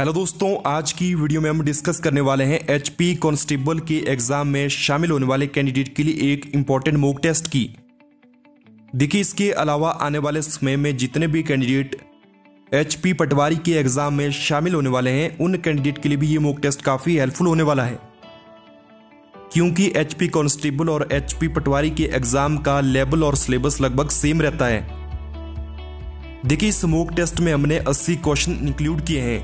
Hello दोस्तों आज की वीडियो में हम डिस्कस करने वाले हैं एचपी कांस्टेबल के एग्जाम में शामिल होने वाले कैंडिडेट के लिए एक इंपॉर्टेंट मॉक टेस्ट की देखिए इसके अलावा आने वाले समय में जितने भी कैंडिडेट एचपी पटवारी के एग्जाम में शामिल होने वाले हैं उन कैंडिडेट के लिए भी ये मॉक टेस्ट काफी हेल्पफुल होने वाला है क्योंकि एच कांस्टेबल और एच पटवारी के एग्जाम का लेवल और सिलेबस लगभग सेम रहता है देखिए इस मॉक टेस्ट में हमने 80 क्वेश्चन इंक्लूड किए हैं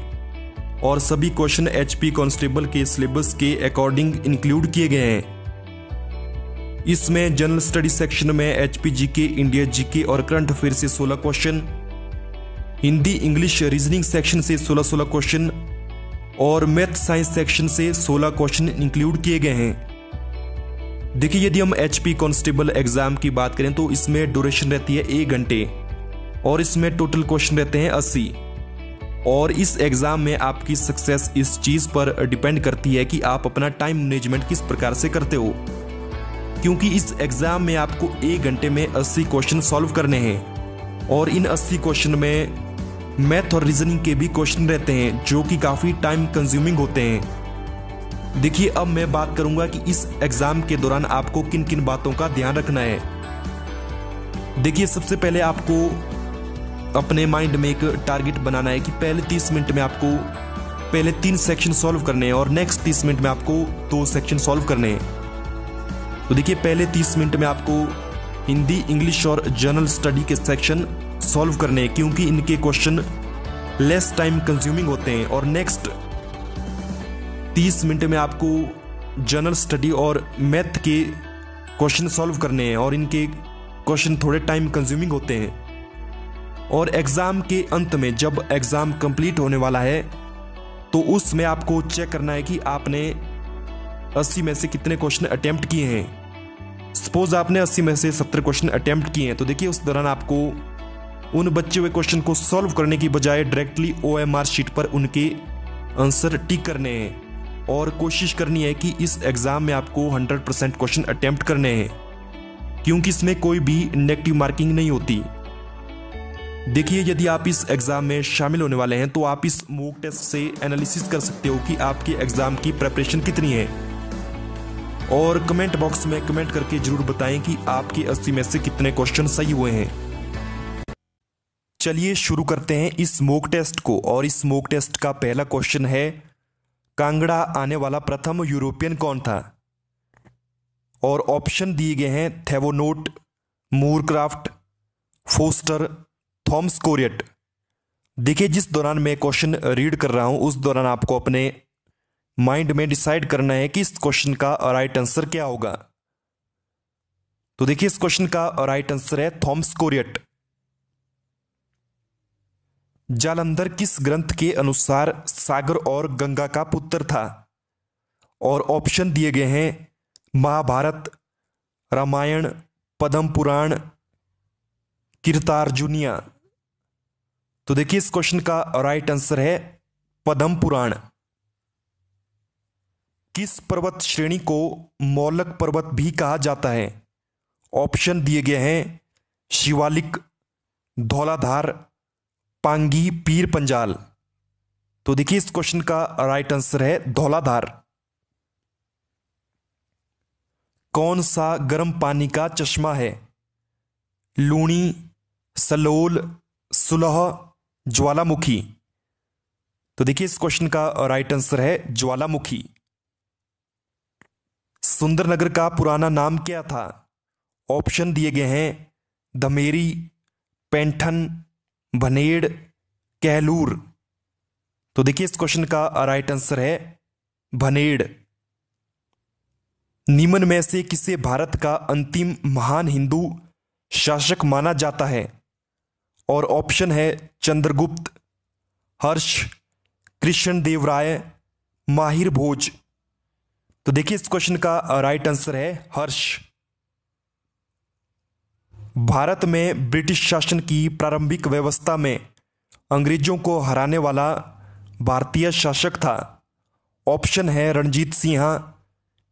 और सभी क्वेश्चन एचपी कांस्टेबल के सिलेबस के अकॉर्डिंग इंक्लूड किए गए हैं इसमें जनरल स्टडी सेक्शन में H P G K India G K और करंट अफेयर से 16 question Hindi English reasoning section से 16 16 क्वेश्चन और मैथ साइंस सेक्शन से 16 क्वेश्चन इंक्लूड किए गए हैं देखिए यदि हम एच पी कॉन्स्टेबल एग्जाम की बात करें तो इसमें ड्यूरेशन रहती है एक घंटे और इसमें टोटल क्वेश्चन रहते हैं अस्सी और इस एग्ज़ाम में आपकी सक्सेस इस चीज़ पर डिपेंड करती है कि आप अपना टाइम मैनेजमेंट किस प्रकार से करते हो क्योंकि इस एग्ज़ाम में आपको एक घंटे में 80 क्वेश्चन सॉल्व करने हैं और इन 80 क्वेश्चन में मैथ और रीजनिंग के भी क्वेश्चन रहते हैं जो कि काफ़ी टाइम कंज्यूमिंग होते हैं देखिए अब मैं बात करूंगा कि इस एग्ज़ाम के दौरान आपको किन किन बातों का ध्यान रखना है देखिए सबसे पहले आपको अपने माइंड में एक टारगेट बनाना है कि पहले तीस मिनट में आपको पहले तीन सेक्शन सॉल्व करने हैं और नेक्स्ट तीस मिनट में आपको दो सेक्शन सॉल्व करने हैं तो देखिए पहले तीस मिनट में आपको हिंदी इंग्लिश और जनरल स्टडी के सेक्शन सॉल्व करने हैं क्योंकि इनके क्वेश्चन लेस टाइम कंज्यूमिंग होते हैं और नेक्स्ट तीस मिनट में आपको जनरल स्टडी और मैथ के क्वेश्चन सॉल्व करने हैं और इनके क्वेश्चन थोड़े टाइम कंज्यूमिंग होते हैं और एग्ज़ाम के अंत में जब एग्ज़ाम कंप्लीट होने वाला है तो उसमें आपको चेक करना है कि आपने 80 में से कितने क्वेश्चन अटैम्प्ट किए हैं सपोज आपने 80 में से 70 क्वेश्चन अटैम्प्ट किए हैं तो देखिए उस दौरान आपको उन बच्चे हुए क्वेश्चन को सॉल्व करने की बजाय डायरेक्टली ओ शीट पर उनके आंसर टिक करने हैं और कोशिश करनी है कि इस एग्ज़ाम में आपको 100 परसेंट क्वेश्चन अटैम्प्ट करने हैं क्योंकि इसमें कोई भी नेगेटिव मार्किंग नहीं होती देखिए यदि आप इस एग्ज़ाम में शामिल होने वाले हैं तो आप इस मोक टेस्ट से एनालिसिस कर सकते हो कि आपके एग्ज़ाम की प्रेपरेशन कितनी है और कमेंट बॉक्स में कमेंट करके ज़रूर बताएं कि आपके अस्सी में से कितने क्वेश्चन सही हुए हैं चलिए शुरू करते हैं इस मोक टेस्ट को और इस मोक टेस्ट का पहला क्वेश्चन है कांगड़ा आने वाला प्रथम यूरोपियन कौन था और ऑप्शन दिए गए हैं Thevenot Moorcroft Foster Thomas Coryat देखिए जिस दौरान मैं क्वेश्चन रीड कर रहा हूं उस दौरान आपको अपने माइंड में डिसाइड करना है कि इस क्वेश्चन का राइट आंसर क्या होगा तो देखिए इस क्वेश्चन का राइट आंसर है थॉम्स कोरियट जालंधर किस ग्रंथ के अनुसार सागर और गंगा का पुत्र था और ऑप्शन दिए गए हैं महाभारत रामायण पद्म पुराण कीर्तार्जुनिया तो देखिए इस क्वेश्चन का राइट आंसर है पदम पुराण किस पर्वत श्रेणी को मौलक पर्वत भी कहा जाता है ऑप्शन दिए गए हैं शिवालिक धौलाधार पांगी पीर पंजाल तो देखिए इस क्वेश्चन का राइट आंसर है धौलाधार कौन सा गर्म पानी का चश्मा है लूणी सलोल सुलह ज्वालामुखी तो देखिए इस क्वेश्चन का राइट आंसर है ज्वालामुखी सुंदरनगर का पुराना नाम क्या था ऑप्शन दिए गए हैं धमेरी पैंठन भनेड़ कहलूर तो देखिए इस क्वेश्चन का राइट आंसर है भनेड़ निम्न में से किसे भारत का अंतिम महान हिंदू शासक माना जाता है और ऑप्शन है चंद्रगुप्त हर्ष कृष्ण देव राय माहिर भोज तो देखिए इस क्वेश्चन का राइट आंसर है हर्ष भारत में ब्रिटिश शासन की प्रारंभिक व्यवस्था में अंग्रेजों को हराने वाला भारतीय शासक था ऑप्शन है रणजीत सिंह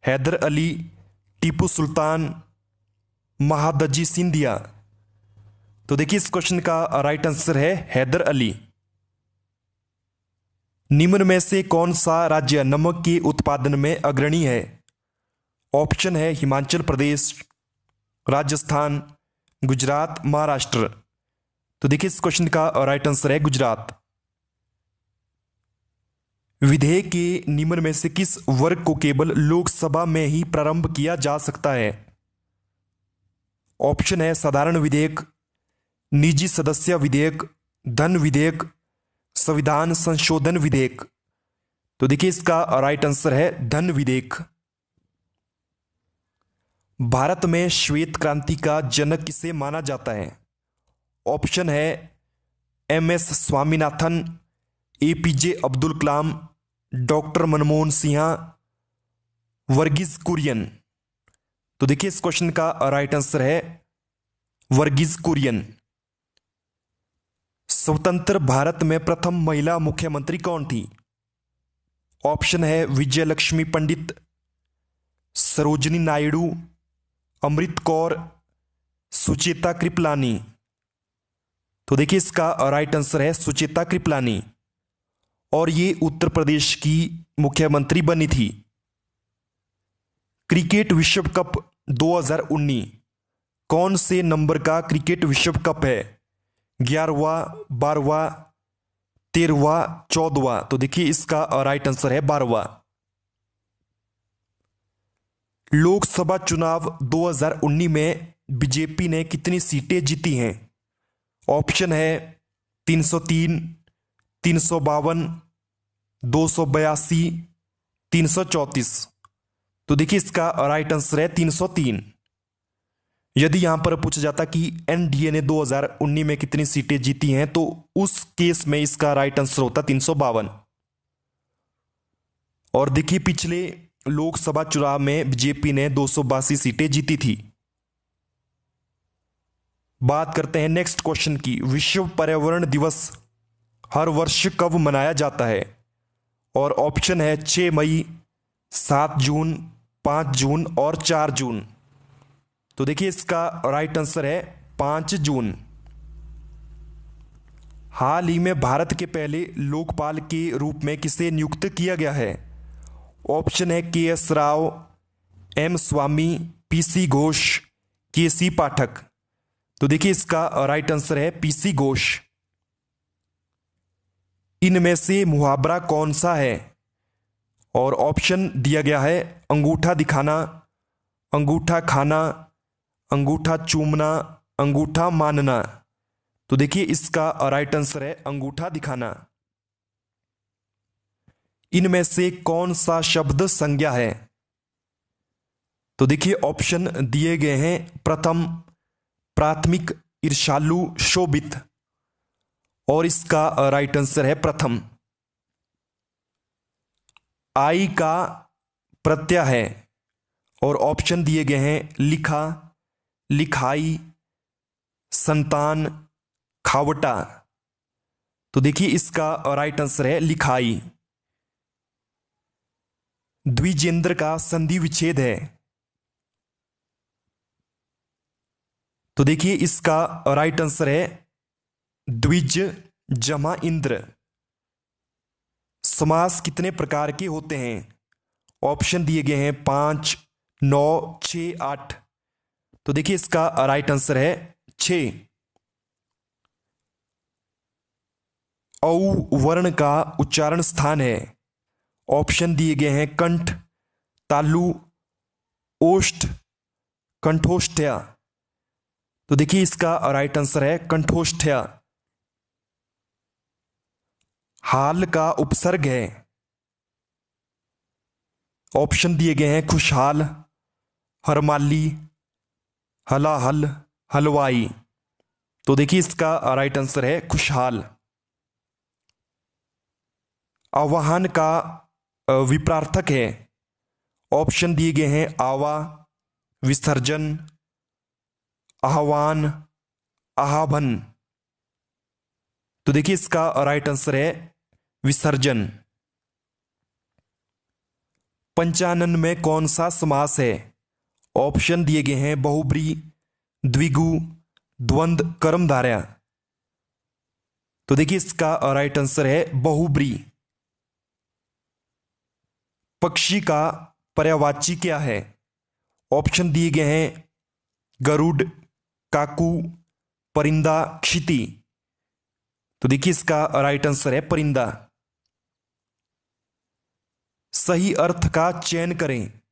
हैदर अली टीपू सुल्तान महादजी सिंधिया तो देखिए इस क्वेश्चन का राइट आंसर है हैदर अली निम्न में से कौन सा राज्य नमक के उत्पादन में अग्रणी है ऑप्शन है हिमाचल प्रदेश राजस्थान गुजरात महाराष्ट्र तो देखिए इस क्वेश्चन का राइट आंसर है गुजरात विधेयक के निम्न में से किस वर्ग को केवल लोकसभा में ही प्रारंभ किया जा सकता है ऑप्शन है साधारण विधेयक निजी सदस्य विधेयक धन विधेयक संविधान संशोधन विधेयक तो देखिए इसका राइट आंसर है धन विधेयक भारत में श्वेत क्रांति का जनक किसे माना जाता है ऑप्शन है M S Swaminathan A P J Abdul Kalam doctor Manmohan Singh Verghese Kurien तो देखिए इस क्वेश्चन का राइट आंसर है वर्गीज कुरियन स्वतंत्र भारत में प्रथम महिला मुख्यमंत्री कौन थी ऑप्शन है विजय लक्ष्मी पंडित सरोजनी नायडू अमृत कौर सुचेता कृपलानी तो देखिए इसका राइट आंसर है सुचेता कृपलानी और ये उत्तर प्रदेश की मुख्यमंत्री बनी थी क्रिकेट विश्व कप 2019 कौन से नंबर का क्रिकेट विश्व कप है ग्यारहवा बारहवा तेरहवा चौदवा तो देखिए इसका राइट आंसर है बारहवा लोकसभा चुनाव 2019 में बीजेपी ने कितनी सीटें जीती हैं ऑप्शन है 303, तीन सौ बावन दो सौ बयासी तीन सौ चौंतीस तो देखिए इसका राइट आंसर है तीन सौ तीन यदि यहां पर पूछा जाता कि एनडीए ने 2019 में कितनी सीटें जीती हैं तो उस केस में इसका राइट आंसर होता तीन और देखिए पिछले लोकसभा चुनाव में बीजेपी ने दो सीटें जीती थी बात करते हैं नेक्स्ट क्वेश्चन की विश्व पर्यावरण दिवस हर वर्ष कब मनाया जाता है और ऑप्शन है 6 मई 7 जून 5 जून और 4 जून तो देखिए इसका राइट आंसर है पांच जून हाल ही में भारत के पहले लोकपाल के रूप में किसे नियुक्त किया गया है ऑप्शन है K S Rao M Swami P C Ghosh K C Pathak तो देखिए इसका राइट आंसर है पीसी घोष इनमें से मुहावरा कौन सा है और ऑप्शन दिया गया है अंगूठा दिखाना अंगूठा खाना अंगूठा चूमना अंगूठा मानना तो देखिए इसका राइट आंसर है अंगूठा दिखाना इनमें से कौन सा शब्द संज्ञा है तो देखिए ऑप्शन दिए गए हैं प्रथम प्राथमिक ईर्षालु शोभित और इसका राइट आंसर है प्रथम आई का प्रत्यय है और ऑप्शन दिए गए हैं लिखा लिखाई संतान खावटा तो देखिए इसका राइट आंसर है लिखाई द्विजेंद्र का संधि विच्छेद है तो देखिए इसका राइट आंसर है द्विज जमा इंद्र समास कितने प्रकार के होते हैं ऑप्शन दिए गए हैं पांच नौ छ आठ तो देखिए इसका राइट आंसर है छ वर्ण का उच्चारण स्थान है ऑप्शन दिए गए हैं कंठ तालु ओष्ठ कंठोष्ठया तो देखिए इसका राइट आंसर है कंठोष्ठया हाल का उपसर्ग है ऑप्शन दिए गए हैं खुशहाल हरमाली हला हल हलवाई तो देखिए इसका राइट आंसर है खुशहाल आवाहन का विप्रार्थक है ऑप्शन दिए गए हैं आवा विसर्जन आह्वान आहाभन तो देखिए इसका राइट आंसर है विसर्जन पंचानन में कौन सा समास है ऑप्शन दिए गए हैं बहुब्री द्विगु द्वंद कर्म धारा तो देखिए इसका राइट आंसर है बहुब्री पक्षी का पर्यावाची क्या है ऑप्शन दिए गए हैं गरुड़ काकू परिंदा क्षिति तो देखिए इसका राइट आंसर है परिंदा सही अर्थ का चयन करें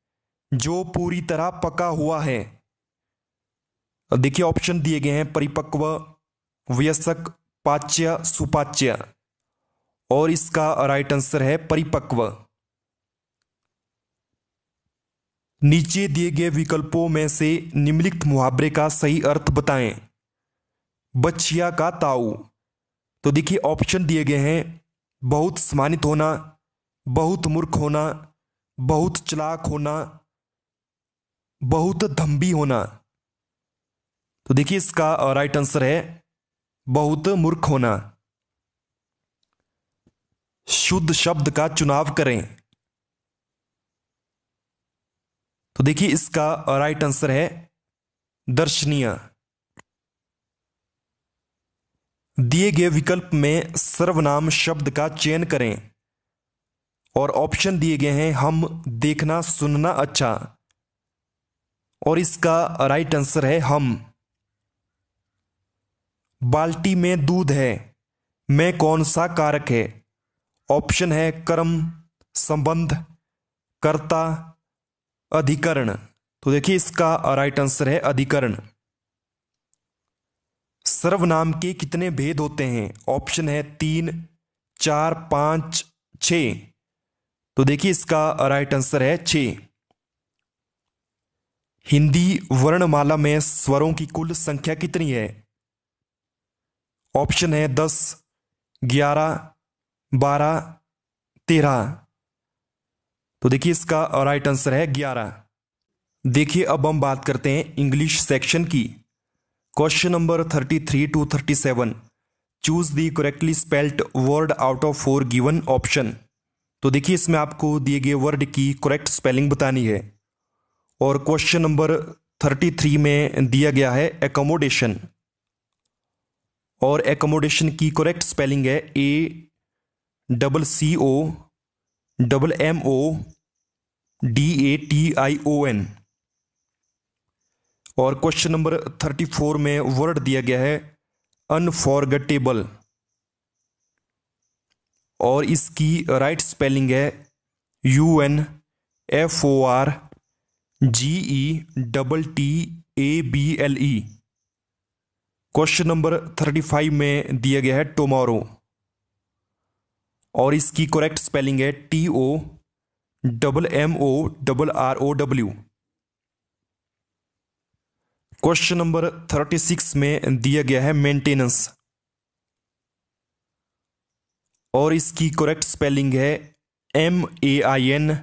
जो पूरी तरह पका हुआ है देखिए ऑप्शन दिए गए हैं परिपक्व व्यसक पाच्य सुपाच्य और इसका राइट आंसर है परिपक्व नीचे दिए गए विकल्पों में से निम्नलिखित मुहावरे का सही अर्थ बताएं बच्चिया का ताऊ तो देखिए ऑप्शन दिए गए हैं बहुत सम्मानित होना बहुत मूर्ख होना बहुत चलाक होना बहुत धम्बी होना तो देखिए इसका राइट आंसर है बहुत मूर्ख होना शुद्ध शब्द का चुनाव करें तो देखिए इसका राइट आंसर है दर्शनीय दिए गए विकल्प में सर्वनाम शब्द का चयन करें और ऑप्शन दिए गए हैं हम देखना सुनना अच्छा और इसका राइट आंसर है हम बाल्टी में दूध है में कौन सा कारक है ऑप्शन है कर्म संबंध कर्ता अधिकरण तो देखिए इसका राइट आंसर है अधिकरण सर्वनाम के कितने भेद होते हैं ऑप्शन है तीन चार पांच छ तो देखिए इसका राइट आंसर है छः हिंदी वर्णमाला में स्वरों की कुल संख्या कितनी है ऑप्शन है दस ग्यारह बारह तेरह तो देखिए इसका राइट आंसर है ग्यारह देखिए अब हम बात करते हैं इंग्लिश सेक्शन की question number thirty three to thirty seven choose the correctly spelt word out of four given option तो देखिए इसमें आपको दिए गए वर्ड की करेक्ट स्पेलिंग बतानी है और क्वेश्चन नंबर थर्टी थ्री में दिया गया है एकोमोडेशन और एकोमोडेशन की करेक्ट स्पेलिंग है A double C O double M O D A T I O N और क्वेश्चन नंबर थर्टी फोर में वर्ड दिया गया है अनफॉरगेटेबल और इसकी राइट स्पेलिंग है U N F O R G E double T A B L E question number thirty five में दिया गया है टोमोरो और इसकी करेक्ट स्पेलिंग है T O double M O double R O W question number thirty six में दिया गया है मेंटेनेंस और इसकी करेक्ट स्पेलिंग है M A I N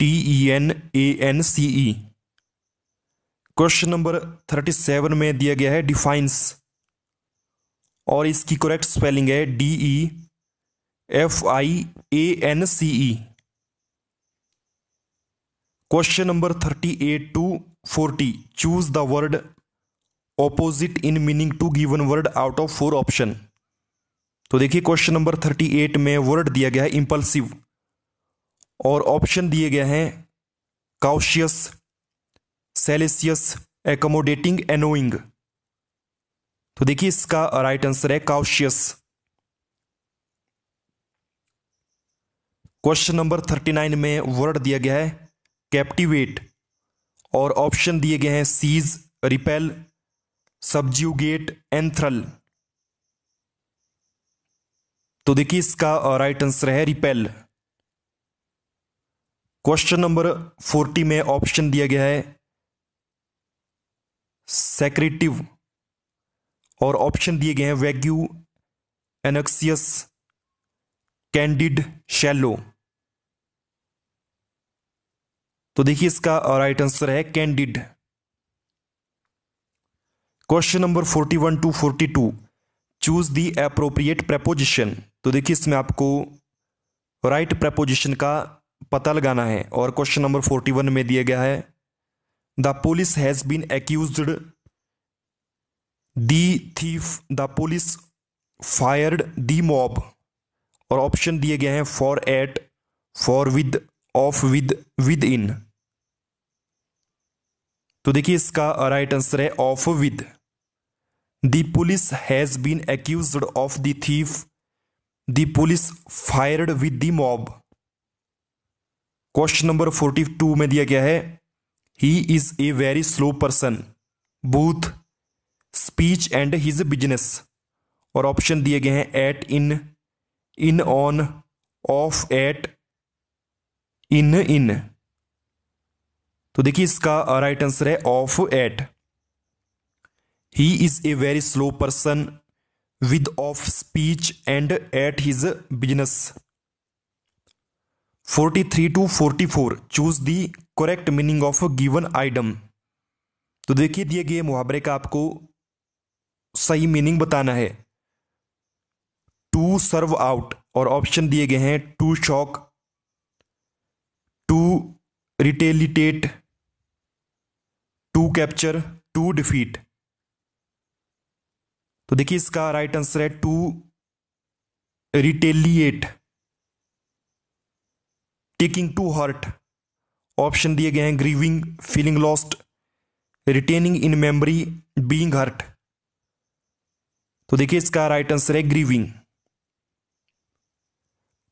T E N A N C E question number thirty seven में दिया गया है डिफाइंस और इसकी करेक्ट स्पेलिंग है D E F I A N C E question number thirty eight to forty choose the word opposite in meaning to given word out of four option तो देखिए question number thirty eight में word दिया गया है impulsive और option दिए गए हैं काउशियस सेलेसियस एकोमोडेटिंग एनोइंग तो देखिए इसका राइट आंसर है cautious question number thirty nine में वर्ड दिया गया है कैप्टिवेट और ऑप्शन दिए गए हैं सीज रिपेल सब्ज्यूगेट एंथ्रल तो देखिए इसका राइट आंसर है रिपेल क्वेश्चन नंबर फोर्टी में ऑप्शन दिया गया है सेक्रेटिव और ऑप्शन दिए गए हैं वैग्यू एनक्सियस कैंडिड शैलो तो देखिए इसका राइट आंसर है candid question number forty one to forty two choose the appropriate preposition तो देखिए इसमें आपको राइट right प्रपोजिशन का पता लगाना है और क्वेश्चन नंबर फोर्टी वन में दिया गया है the police has been accuse the thief the police fired the mob और ऑप्शन दिए गए हैं for at for with of with with in तो देखिए इसका राइट आंसर है of with the police has been accuse of the thief the police fired with the mob question number forty two में दिया गया है he is a very slow person booth speech and his business और option दिए गए हैं at in in on of at in in तो देखिए इसका राइट आंसर है of at he is a very slow person with of speech and at his business forty three to forty four choose the correct meaning of given item तो देखिए दिए गए मुहावरे का आपको सही मीनिंग बताना है टू सर्व आउट और ऑप्शन दिए गए हैं to shock to retaliate to capture to defeat तो देखिए इसका राइट आंसर है to retaliate taking to hurt option दिए गए हैं grieving feeling lost retaining in memory being hurt तो देखिए इसका राइट आंसर है grieving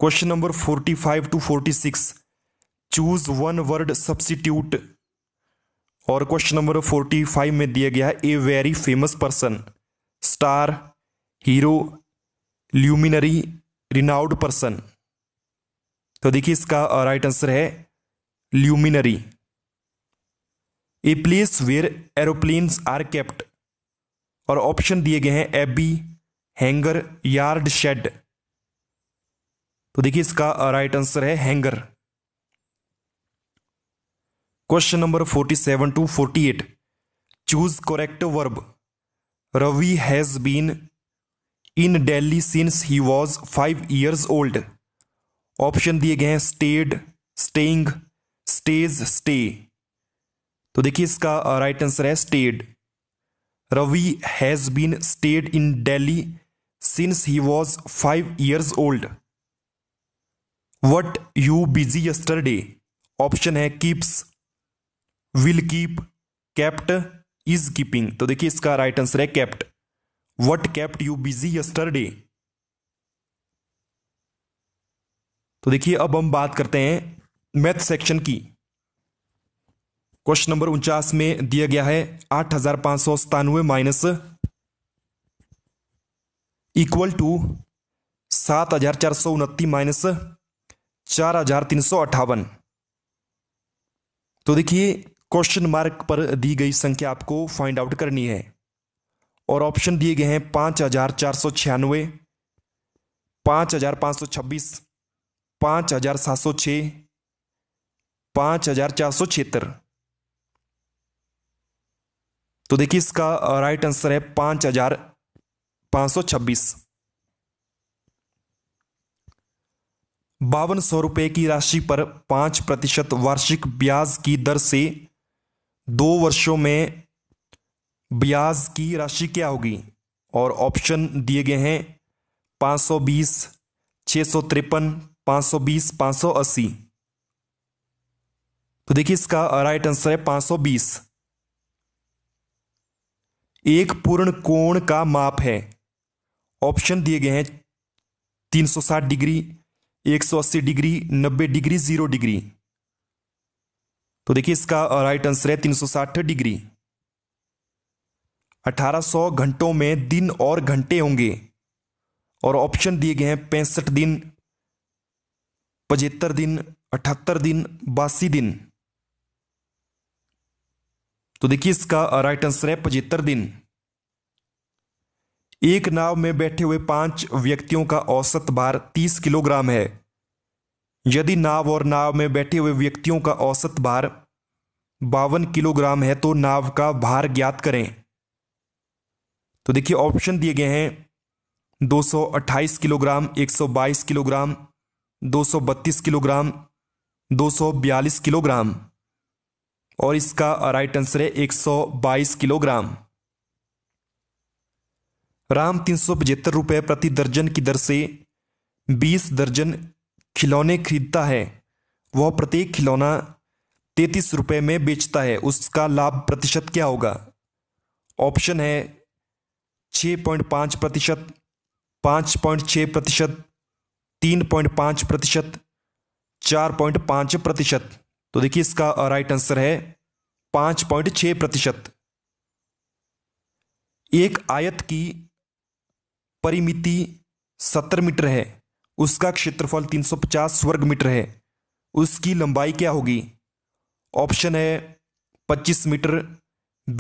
question number forty five to forty six choose one word substitute और क्वेश्चन नंबर फोर्टी फाइव में दिया गया है ए very famous person star hero luminary renowned person तो देखिए इसका राइट आंसर है luminary a place where aeroplanes are kept और ऑप्शन दिए गए हैं एबी हैंगर यार्ड शेड तो देखिए इसका राइट आंसर है hangar question number forty seven to forty eight choose correct verb Ravi has been in Delhi since he was five years old option दिए गए हैं स्टेड स्टेइंग स्टेज स्टे तो देखिए इसका राइट आंसर है stayed Ravi has been stayed in Delhi since he was five years old what you busy yesterday option है keeps will keep kept is keeping तो देखिए इसका राइट आंसर है kept what kept you busy yesterday तो देखिए अब हम बात करते हैं मैथ सेक्शन की क्वेश्चन नंबर उनचास में दिया गया है आठ हजार पांच सौ सतानवे माइनस इक्वल टू सात हजार चार सौ उनतीस माइनस चार हजार तीन सौ अट्ठावन तो देखिए क्वेश्चन मार्क पर दी गई संख्या आपको फाइंड आउट करनी है और ऑप्शन दिए गए हैं पांच हजार चार सौ छियानवे पांच हजार पांच सौ छब्बीस पाँच हजार सात सौ छः पाँच हजार चार सौ छिहत्तर तो देखिए इसका राइट आंसर है पाँच हजार पाँच सौ छब्बीस बावन सौ रुपये की राशि पर पाँच प्रतिशत वार्षिक ब्याज की दर से दो वर्षों में ब्याज की राशि क्या होगी और ऑप्शन दिए गए हैं पाँच सौ बीस छः सौ तिरपन 520 तो देखिए इसका राइट आंसर है 520 एक पूर्ण कोण का माप है ऑप्शन दिए गए हैं 360 डिग्री 180 डिग्री 90 डिग्री 0 डिग्री तो देखिए इसका राइट आंसर है 360 डिग्री 1800 घंटों में दिन और घंटे होंगे और ऑप्शन दिए गए हैं पैंसठ दिन पचहत्तर दिन अठहत्तर दिन बासी दिन तो देखिए इसका राइट आंसर है पचहत्तर दिन एक नाव में बैठे हुए पांच व्यक्तियों का औसत भार तीस किलोग्राम है यदि नाव और नाव में बैठे हुए व्यक्तियों का औसत भार बावन किलोग्राम है तो नाव का भार ज्ञात करें तो देखिए ऑप्शन दिए गए हैं 228 किलोग्राम 122 किलोग्राम 232 किलोग्राम 242 किलोग्राम और इसका राइट आंसर है 122 किलोग्राम राम तीन सौ पचहत्तर प्रति दर्जन की दर से बीस दर्जन खिलौने खरीदता है वह प्रत्येक खिलौना तैतीस रुपये में बेचता है उसका लाभ प्रतिशत क्या होगा ऑप्शन है छ पॉइंट पांच प्रतिशत पांच पॉइंट छ प्रतिशत तीन पॉइंट पांच प्रतिशत चार पॉइंट पांच प्रतिशत तो देखिए इसका राइट आंसर है पांच पॉइंट छह प्रतिशत एक आयत की परिमिति सत्तर मीटर है उसका क्षेत्रफल तीन सौ पचास वर्ग मीटर है उसकी लंबाई क्या होगी ऑप्शन है पच्चीस मीटर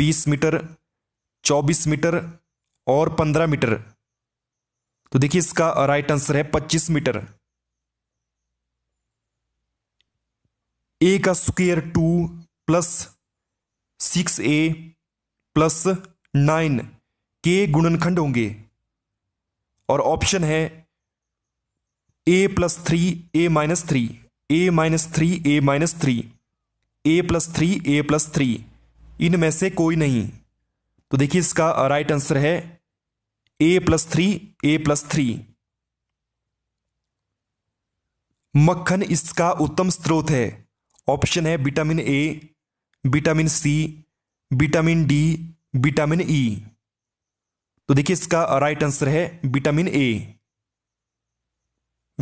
बीस मीटर चौबीस मीटर और पंद्रह मीटर तो देखिए इसका राइट आंसर है पच्चीस मीटर ए का square two plus six a plus nine के गुणनखंड होंगे और ऑप्शन है a plus three a minus three a minus three a minus three a plus three a plus three इनमें से कोई नहीं तो देखिए इसका राइट आंसर है a plus three a plus three मक्खन इसका उत्तम स्रोत है ऑप्शन है vitamin A vitamin C vitamin D vitamin E तो देखिए इसका राइट आंसर है विटामिन ए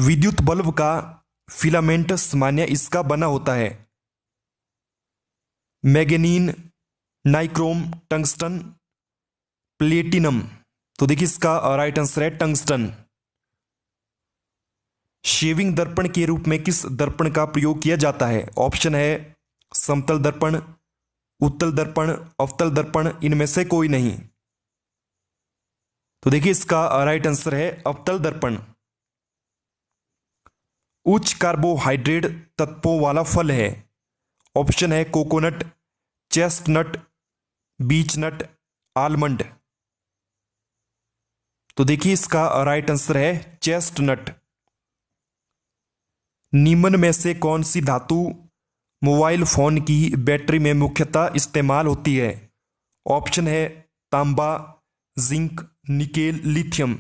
विद्युत बल्ब का फिलामेंट सामान्य इसका बना होता है मैगनीन नाइक्रोम टंगस्टन प्लेटिनम तो देखिए इसका राइट आंसर है टंगस्टन शेविंग दर्पण के रूप में किस दर्पण का प्रयोग किया जाता है ऑप्शन है समतल दर्पण उत्तल दर्पण अवतल दर्पण इनमें से कोई नहीं तो देखिए इसका राइट आंसर है अवतल दर्पण उच्च कार्बोहाइड्रेट तत्वों वाला फल है ऑप्शन है कोकोनट चेस्टनट बीचनट आलमंड तो देखिए इसका राइट आंसर है चेस्ट नट नीमन में से कौन सी धातु मोबाइल फोन की बैटरी में मुख्यतः इस्तेमाल होती है ऑप्शन है तांबा जिंक निकेल लिथियम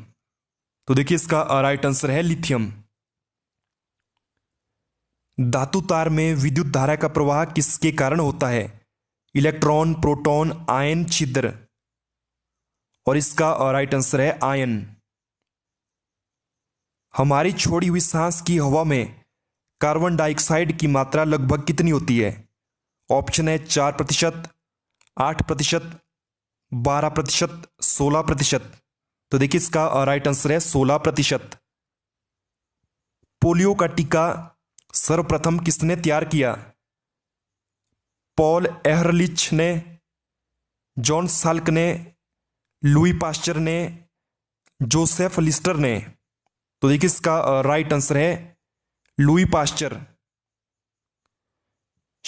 तो देखिए इसका राइट आंसर है लिथियम धातु तार में विद्युत धारा का प्रवाह किसके कारण होता है इलेक्ट्रॉन प्रोटॉन आयन छिद्र और इसका राइट आंसर है आयन हमारी छोड़ी हुई सांस की हवा में कार्बन डाइऑक्साइड की मात्रा लगभग कितनी होती है ऑप्शन है चार प्रतिशत आठ प्रतिशत बारह प्रतिशत सोलह प्रतिशत तो देखिए इसका राइट आंसर है सोलह प्रतिशत पोलियो का टीका सर्वप्रथम किसने तैयार किया पॉल एहरलिच ने जॉन साल्क ने लुई पास्चर ने जोसेफ लिस्टर ने तो देखिए इसका राइट आंसर है लुई पास्चर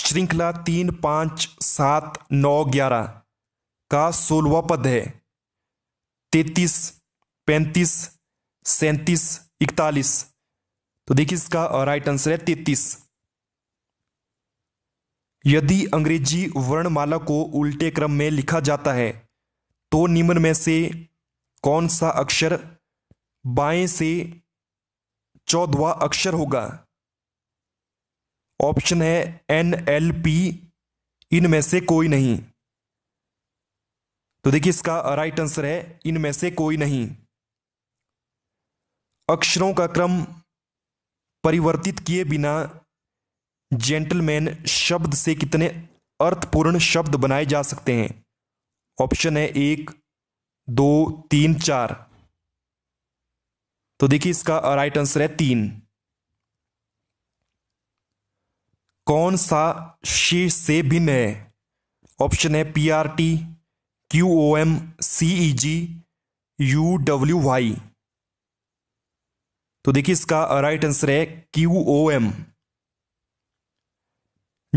श्रृंखला तीन पांच सात नौ ग्यारह का सोलवा पद है तैतीस पैंतीस सैतीस इकतालीस तो देखिए इसका राइट आंसर है तैतीस यदि अंग्रेजी वर्णमाला को उल्टे क्रम में लिखा जाता है तो निम्न में से कौन सा अक्षर बाएं से चौदवा अक्षर होगा ऑप्शन है एन एल पी इनमें से कोई नहीं तो देखिए इसका राइट आंसर है इनमें से कोई नहीं अक्षरों का क्रम परिवर्तित किए बिना जेंटलमैन शब्द से कितने अर्थपूर्ण शब्द बनाए जा सकते हैं ऑप्शन है एक दो तीन चार तो देखिए इसका राइट आंसर है तीन कौन सा शीर्ष से भिन्न है ऑप्शन है P R T Q O M C E G U W Y तो देखिए इसका राइट आंसर है क्यू ओ एम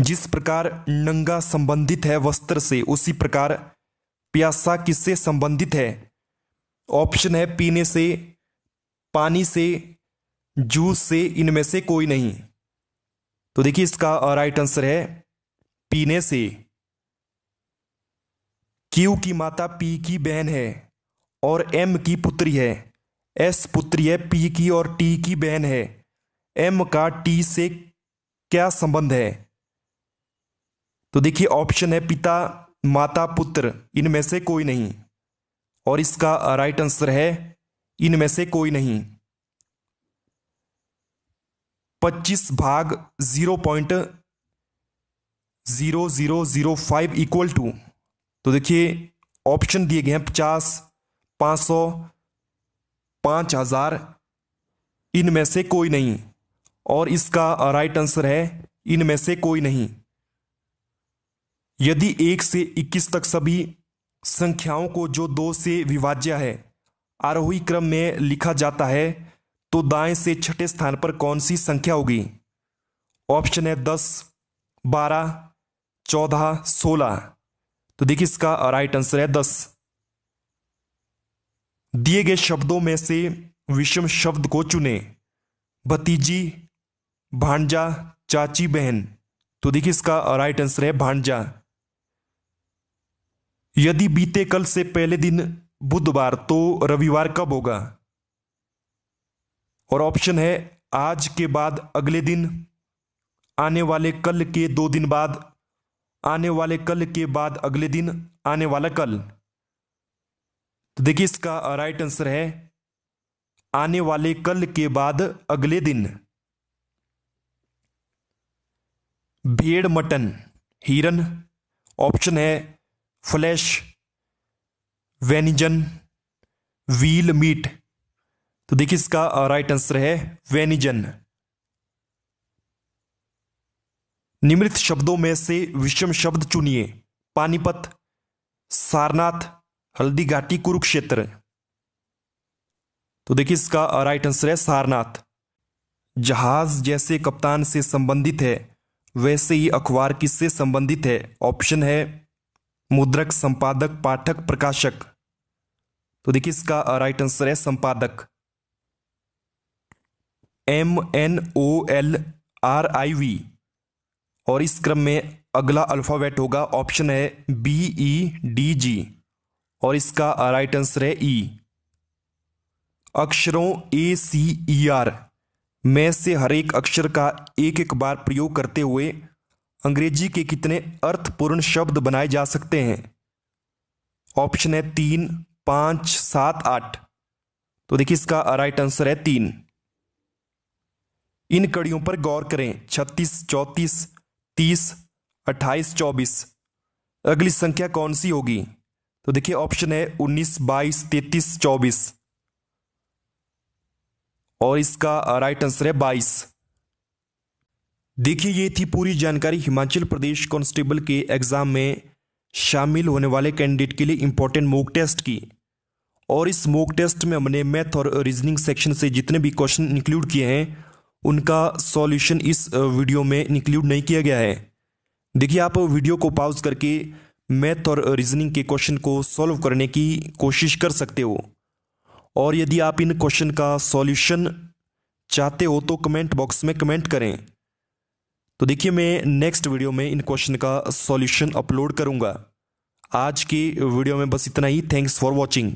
जिस प्रकार नंगा संबंधित है वस्त्र से उसी प्रकार प्यासा किससे संबंधित है ऑप्शन है पीने से पानी से जूस से इनमें से कोई नहीं तो देखिए इसका राइट आंसर है पीने से क्यू की माता पी की बहन है और एम की पुत्री है एस पुत्री है पी की और टी की बहन है एम का टी से क्या संबंध है तो देखिए ऑप्शन है पिता माता पुत्र इनमें से कोई नहीं और इसका राइट आंसर है इनमें से कोई नहीं 25 भाग 0.0005 इक्वल टू तो देखिए ऑप्शन दिए गए हैं पचास पाँच सौ पाँच हजार इनमें से कोई नहीं और इसका राइट आंसर है इनमें से कोई नहीं यदि एक से इक्कीस तक सभी संख्याओं को जो दो से विभाज्य है आरोही क्रम में लिखा जाता है तो दाएं से छठे स्थान पर कौन सी संख्या होगी ऑप्शन है दस बारह चौदह सोलह तो देखिए इसका राइट आंसर है दस दिए गए शब्दों में से विषम शब्द को चुने भतीजी भांजा चाची बहन तो देखिए इसका राइट आंसर है भांजा यदि बीते कल से पहले दिन बुधवार तो रविवार कब होगा और ऑप्शन है आज के बाद अगले दिन आने वाले कल के दो दिन बाद आने वाले कल के बाद अगले दिन आने वाला कल तो देखिए इसका राइट आंसर है आने वाले कल के बाद अगले दिन भेड़ मटन हिरन ऑप्शन है फ्लैश वेनिजन व्हील मीट तो देखिए इसका राइट आंसर है वेनिजन निम्नलिखित शब्दों में से विषम शब्द चुनिए पानीपत सारनाथ हल्दी घाटी कुरुक्षेत्र तो देखिए इसका राइट आंसर है सारनाथ जहाज जैसे कप्तान से संबंधित है वैसे ही अखबार किससे संबंधित है ऑप्शन है मुद्रक संपादक पाठक प्रकाशक तो देखिए इसका राइट आंसर है संपादक M N O L R I V और इस क्रम में अगला अल्फ़ाबेट होगा ऑप्शन है बी ई डी जी और इसका राइट आंसर है ई e। अक्षरों ए सी ई आर में से हर एक अक्षर का एक एक बार प्रयोग करते हुए अंग्रेजी के कितने अर्थपूर्ण शब्द बनाए जा सकते हैं ऑप्शन है तीन पांच सात आठ तो देखिए इसका राइट आंसर है तीन इन कड़ियों पर गौर करें छत्तीस चौतीस तीस अट्ठाईस चौबीस अगली संख्या कौन सी होगी तो देखिए ऑप्शन है उन्नीस बाईस तैतीस चौबीस और इसका राइट आंसर है बाईस देखिए ये थी पूरी जानकारी हिमाचल प्रदेश कांस्टेबल के एग्ज़ाम में शामिल होने वाले कैंडिडेट के लिए इम्पोर्टेंट मोक टेस्ट की और इस मोक टेस्ट में हमने मैथ और रीजनिंग सेक्शन से जितने भी क्वेश्चन इंक्लूड किए हैं उनका सॉल्यूशन इस वीडियो में इंक्लूड नहीं किया गया है देखिए आप वीडियो को पाउज करके मैथ और रीजनिंग के क्वेश्चन को सॉल्व करने की कोशिश कर सकते हो और यदि आप इन क्वेश्चन का सॉल्यूशन चाहते हो तो कमेंट बॉक्स में कमेंट करें तो देखिए मैं नेक्स्ट वीडियो में इन क्वेश्चन का सॉल्यूशन अपलोड करूंगा आज की वीडियो में बस इतना ही थैंक्स फॉर वॉचिंग